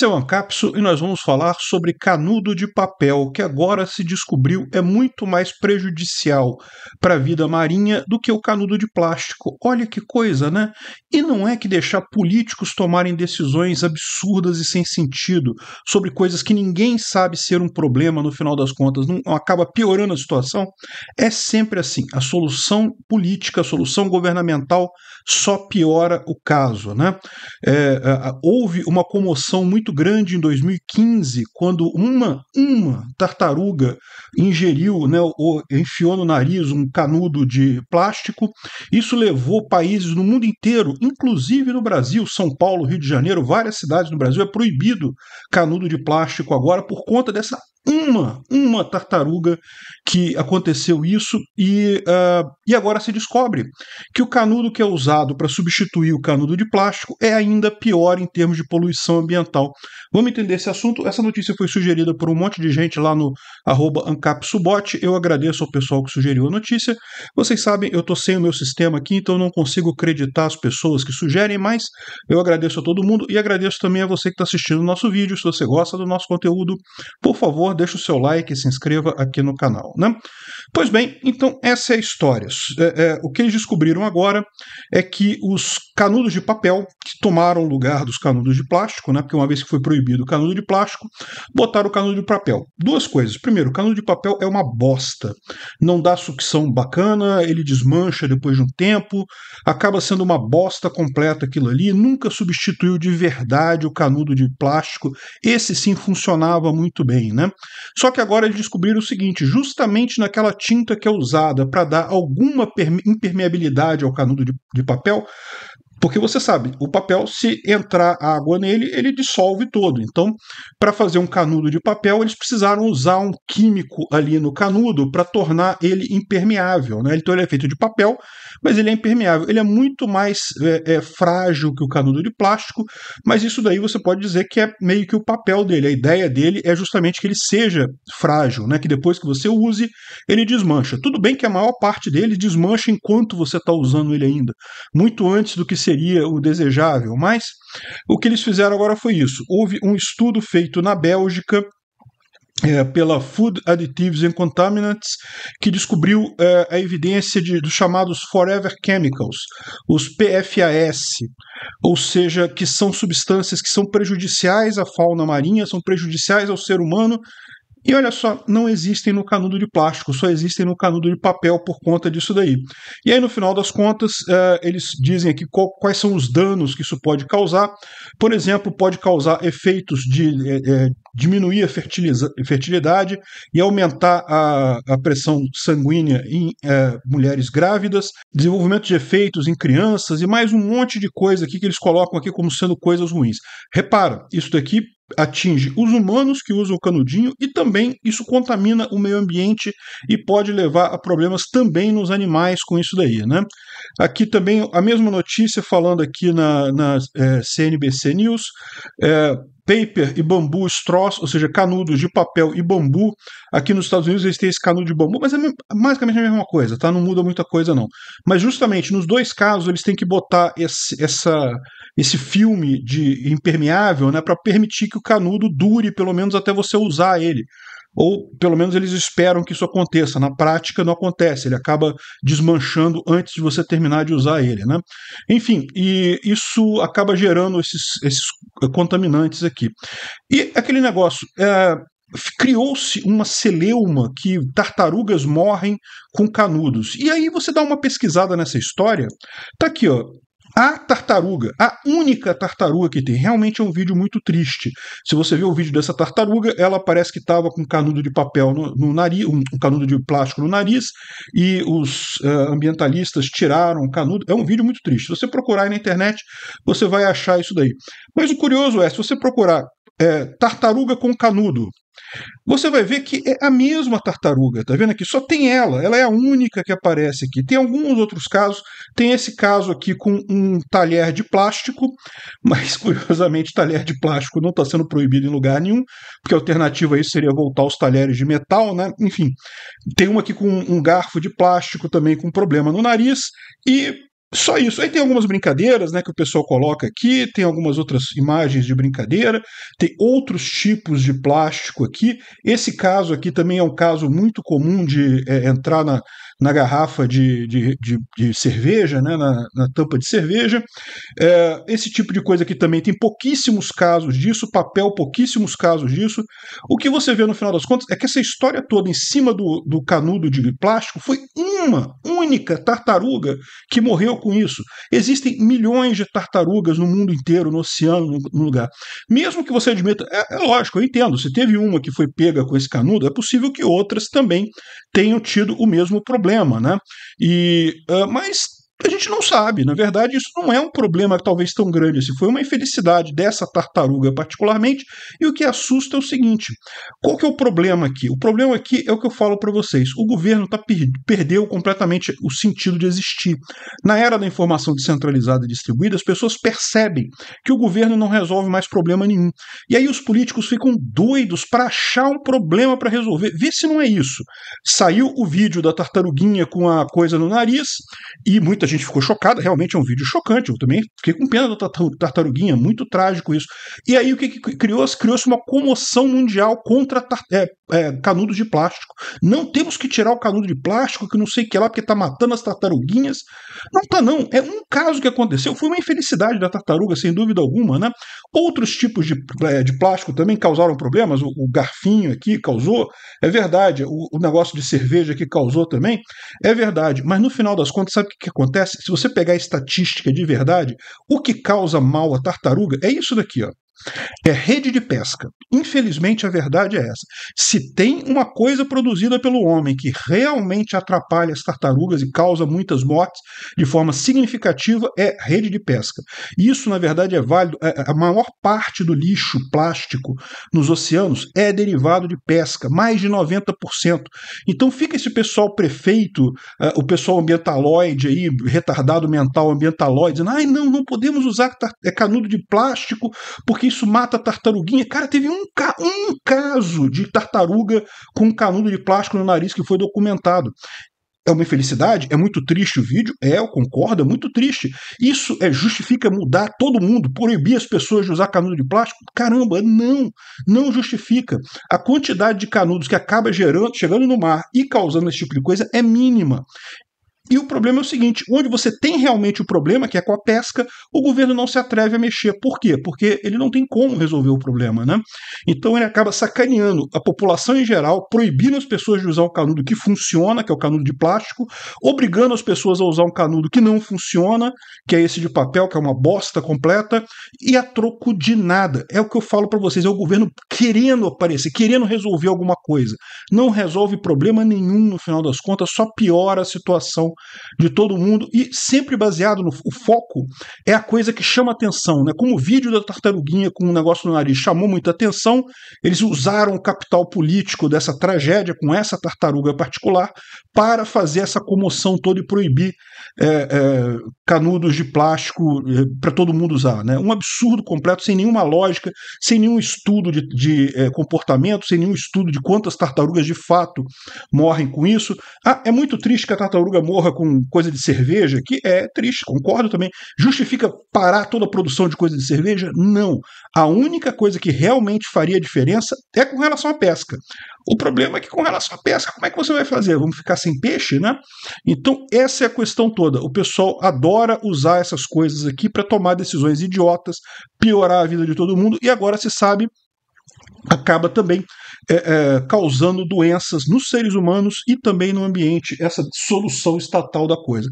Seu é Ancapso e nós vamos falar sobre canudo de papel, que agora se descobriu é muito mais prejudicial para a vida marinha do que o canudo de plástico. Olha que coisa, né? E não é que deixar políticos tomarem decisões absurdas e sem sentido sobre coisas que ninguém sabe ser um problema no final das contas, não acaba piorando a situação. É sempre assim, a solução política, a solução governamental só piora o caso, né? É, houve uma comoção muito muito grande em 2015, quando uma, uma tartaruga ingeriu, né, ou enfiou no nariz um canudo de plástico. Isso levou países no mundo inteiro, inclusive no Brasil, São Paulo, Rio de Janeiro, várias cidades no Brasil, é proibido canudo de plástico agora por conta dessa uma, uma tartaruga que aconteceu isso e, uh, e agora se descobre que o canudo que é usado para substituir o canudo de plástico é ainda pior em termos de poluição ambiental. Vamos entender esse assunto. Essa notícia foi sugerida por um monte de gente lá no @ancapsubot. Eu agradeço ao pessoal que sugeriu a notícia. Vocês sabem, eu estou sem o meu sistema aqui, então não consigo acreditar as pessoas que sugerem, mas eu agradeço a todo mundo e agradeço também a você que está assistindo o nosso vídeo. Se você gosta do nosso conteúdo, por favor, favor, deixe o seu like e se inscreva aqui no canal. Né? Pois bem, então essa é a história. É, é, o que eles descobriram agora é que os canudos de papel, que tomaram o lugar dos canudos de plástico, né, porque uma vez que foi proibido o canudo de plástico, botaram o canudo de papel. Duas coisas. Primeiro, o canudo de papel é uma bosta. Não dá sucção bacana, ele desmancha depois de um tempo, acaba sendo uma bosta completa aquilo ali, nunca substituiu de verdade o canudo de plástico. Esse sim funcionava muito bem, né? Só que agora eles descobriram o seguinte: justamente naquela tinta que é usada para dar alguma impermeabilidade ao canudo de, de papel, porque você sabe, o papel, se entrar água nele, ele dissolve todo. Então, para fazer um canudo de papel, eles precisaram usar um químico ali no canudo para tornar ele impermeável. Né? Então, ele é feito de papel, mas ele é impermeável. Ele é muito mais é, é, frágil que o canudo de plástico, mas isso daí você pode dizer que é meio que o papel dele. A ideia dele é justamente que ele seja frágil, né? que depois que você use, ele desmancha. Tudo bem que a maior parte dele desmancha enquanto você está usando ele ainda, muito antes do que se seria o desejável, mas o que eles fizeram agora foi isso. Houve um estudo feito na Bélgica é, pela Food Additives and Contaminants, que descobriu é, a evidência de, dos chamados Forever Chemicals, os PFAS, ou seja, que são substâncias que são prejudiciais à fauna marinha, são prejudiciais ao ser humano e olha só, não existem no canudo de plástico, só existem no canudo de papel por conta disso daí. E aí, no final das contas, eh, eles dizem aqui quais são os danos que isso pode causar. Por exemplo, pode causar efeitos de é, diminuir a fertilidade e aumentar a, a pressão sanguínea em é, mulheres grávidas, desenvolvimento de efeitos em crianças e mais um monte de coisa aqui que eles colocam aqui como sendo coisas ruins. Repara, isso daqui atinge os humanos que usam o canudinho e também isso contamina o meio ambiente e pode levar a problemas também nos animais com isso daí, né? Aqui também a mesma notícia falando aqui na, na é, CNBC News, é, paper e bambu straws, ou seja, canudos de papel e bambu. Aqui nos Estados Unidos eles têm esse canudo de bambu, mas é basicamente a mesma coisa, tá? Não muda muita coisa não. Mas justamente nos dois casos eles têm que botar esse, essa esse filme de impermeável né, para permitir que o canudo dure pelo menos até você usar ele. Ou pelo menos eles esperam que isso aconteça. Na prática não acontece, ele acaba desmanchando antes de você terminar de usar ele. Né? Enfim, e isso acaba gerando esses, esses contaminantes aqui. E aquele negócio, é, criou-se uma celeuma que tartarugas morrem com canudos. E aí você dá uma pesquisada nessa história. Tá aqui, ó. A tartaruga, a única tartaruga que tem, realmente é um vídeo muito triste. Se você vê o vídeo dessa tartaruga, ela parece que estava com um canudo de papel no, no nariz, um, canudo de plástico no nariz, e os uh, ambientalistas tiraram o canudo. É um vídeo muito triste. Se você procurar aí na internet, você vai achar isso daí. Mas o curioso é, se você procurar é, tartaruga com canudo. Você vai ver que é a mesma tartaruga, tá vendo aqui? Só tem ela, ela é a única que aparece aqui. Tem alguns outros casos, tem esse caso aqui com um talher de plástico, mas curiosamente talher de plástico não está sendo proibido em lugar nenhum, porque a alternativa aí seria voltar aos talheres de metal, né? Enfim, tem uma aqui com um garfo de plástico também com problema no nariz e só isso. Aí tem algumas brincadeiras né, que o pessoal coloca aqui, tem algumas outras imagens de brincadeira, tem outros tipos de plástico aqui. Esse caso aqui também é um caso muito comum de é, entrar na, na garrafa de, de, de, de cerveja, né, na, na, tampa de cerveja. É, esse tipo de coisa aqui também tem pouquíssimos casos disso, papel, pouquíssimos casos disso. O que você vê no final das contas é que essa história toda em cima do, do canudo de plástico foi uma única tartaruga que morreu com isso. Existem milhões de tartarugas no mundo inteiro, no oceano, no lugar. Mesmo que você admita, é, é lógico, eu entendo, se teve uma que foi pega com esse canudo, é possível que outras também tenham tido o mesmo problema, né? E, uh, mas a gente não sabe. Na verdade, isso não é um problema talvez tão grande assim. Foi uma infelicidade dessa tartaruga, particularmente. E o que assusta é o seguinte: qual que é o problema aqui? O problema aqui é o que eu falo para vocês. O governo tá per perdeu completamente o sentido de existir. Na era da informação descentralizada e distribuída, as pessoas percebem que o governo não resolve mais problema nenhum. E aí os políticos ficam doidos para achar um problema para resolver. Vê se não é isso. Saiu o vídeo da tartaruguinha com a coisa no nariz e muita gente ficou chocado, realmente é um vídeo chocante, eu também fiquei com pena da tartaruguinha, muito trágico isso. E aí o que, que criou-se? Criou-se uma comoção mundial contra é, é, canudos de plástico. Não temos que tirar o canudo de plástico, que não sei o que lá, porque tá matando as tartaruguinhas. Não tá não, é um caso que aconteceu, foi uma infelicidade da tartaruga, sem dúvida alguma, né? Outros tipos de, é, de plástico também causaram problemas, o, o, garfinho aqui causou, é verdade, o, o negócio de cerveja que causou também, é verdade, mas no final das contas, sabe o que, que acontece? acontece, se você pegar a estatística de verdade, o que causa mal à tartaruga é isso daqui, ó. É rede de pesca. Infelizmente, a verdade é essa. Se tem uma coisa produzida pelo homem que realmente atrapalha as tartarugas e causa muitas mortes de forma significativa, é rede de pesca. Isso, na verdade, é válido. É, é, a maior parte do lixo plástico nos oceanos é derivado de pesca, mais de 90%. Então fica esse pessoal prefeito, é, o pessoal ambientaloide aí, retardado mental ambientalóide, dizendo: não, não podemos usar canudo de plástico porque isso mata a tartaruguinha. Cara, teve um, ca um caso de tartaruga com canudo de plástico no nariz que foi documentado. É uma infelicidade? É muito triste o vídeo? É, eu concordo, é muito triste. Isso é justifica mudar todo mundo, proibir as pessoas de usar canudo de plástico? Caramba, não! Não justifica. A quantidade de canudos que acaba gerando, chegando no mar e causando esse tipo de coisa é mínima. E o problema é o seguinte: onde você tem realmente o problema, que é com a pesca, o governo não se atreve a mexer. Por quê? Porque ele não tem como resolver o problema, né? Então ele acaba sacaneando a população em geral, proibindo as pessoas de usar o canudo que funciona, que é o canudo de plástico, obrigando as pessoas a usar um canudo que não funciona, que é esse de papel, que é uma bosta completa, e a troco de nada. É o que eu falo para vocês: é o governo querendo aparecer, querendo resolver alguma coisa. Não resolve problema nenhum no final das contas, só piora a situação de todo mundo e sempre baseado no o foco é a coisa que chama atenção, né? Como o vídeo da tartaruguinha com um negócio no nariz chamou muita atenção, eles usaram o capital político dessa tragédia com essa tartaruga particular para fazer essa comoção toda e proibir é, é, canudos de plástico é, para todo mundo usar, né? Um absurdo completo sem nenhuma lógica, sem nenhum estudo de, de é, comportamento, sem nenhum estudo de quantas tartarugas de fato morrem com isso. Ah, é muito triste que a tartaruga morra porra com coisa de cerveja, que é triste, concordo também. Justifica parar toda a produção de coisa de cerveja? Não. A única coisa que realmente faria diferença é com relação à pesca. O problema é que com relação à pesca, como é que você vai fazer? Vamos ficar sem peixe, né? Então, essa é a questão toda. O pessoal adora usar essas coisas aqui para tomar decisões idiotas, piorar a vida de todo mundo, e agora se sabe acaba também é, é, causando doenças nos seres humanos e também no ambiente, essa solução estatal da coisa.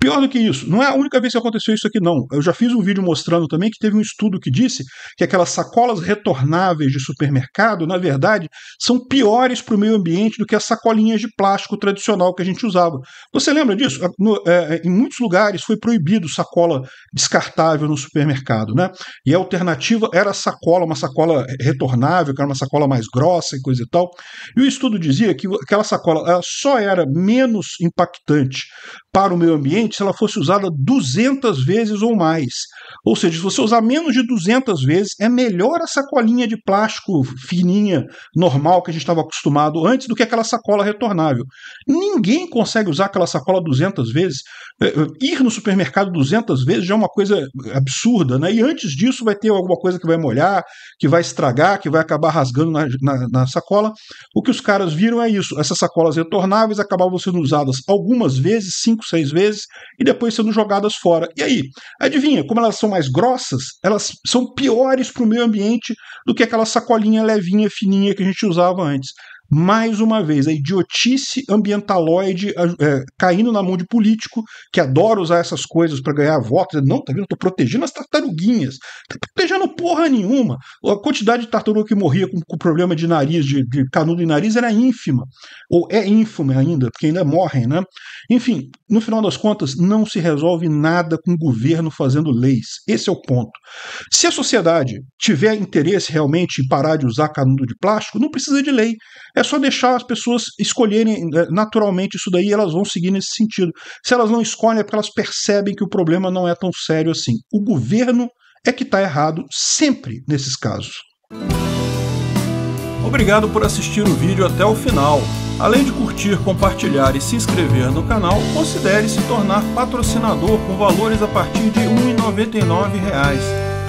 Pior do que isso, não é a única vez que aconteceu isso aqui, não. Eu já fiz um vídeo mostrando também que teve um estudo que disse que aquelas sacolas retornáveis de supermercado, na verdade, são piores para o meio ambiente do que as sacolinhas de plástico tradicional que a gente usava. Você lembra disso? No, é, em muitos lugares foi proibido sacola descartável no supermercado, né? E a alternativa era a sacola, uma sacola retornável que era uma sacola mais grossa e coisa e tal. E o estudo dizia que aquela sacola só era menos impactante para o meio ambiente se ela fosse usada 200 vezes ou mais. Ou seja, se você usar menos de 200 vezes, é melhor a sacolinha de plástico fininha, normal, que a gente estava acostumado antes, do que aquela sacola retornável. Ninguém consegue usar aquela sacola 200 vezes. É, é, ir no supermercado 200 vezes já é uma coisa absurda, né? E antes disso vai ter alguma coisa que vai molhar, que vai estragar, que vai vai acabar rasgando na, na, na, sacola. O que os caras viram é isso: essas sacolas retornáveis acabavam sendo usadas algumas vezes, cinco, seis vezes, e depois sendo jogadas fora. E aí, adivinha, como elas são mais grossas, elas são piores para o meio ambiente do que aquela sacolinha levinha, fininha que a gente usava antes mais uma vez, a idiotice ambientaloide é, caindo na mão de político que adora usar essas coisas para ganhar votos. Não, tá vendo? Eu tô protegendo as tartaruguinhas. Tá protegendo porra nenhuma. A quantidade de tartaruga que morria com, com problema de nariz, de, de canudo em nariz, era ínfima. Ou é ínfima ainda, porque ainda morrem, né? Enfim, no final das contas, não se resolve nada com o governo fazendo leis. Esse é o ponto. Se a sociedade tiver interesse realmente em parar de usar canudo de plástico, não precisa de lei. É é só deixar as pessoas escolherem né, naturalmente isso daí, e elas vão seguir nesse sentido. Se elas não escolhem, é porque elas percebem que o problema não é tão sério assim. O governo é que está errado sempre nesses casos. Obrigado por assistir o vídeo até o final. Além de curtir, compartilhar e se inscrever no canal, considere se tornar patrocinador com valores a partir de R$ 1,99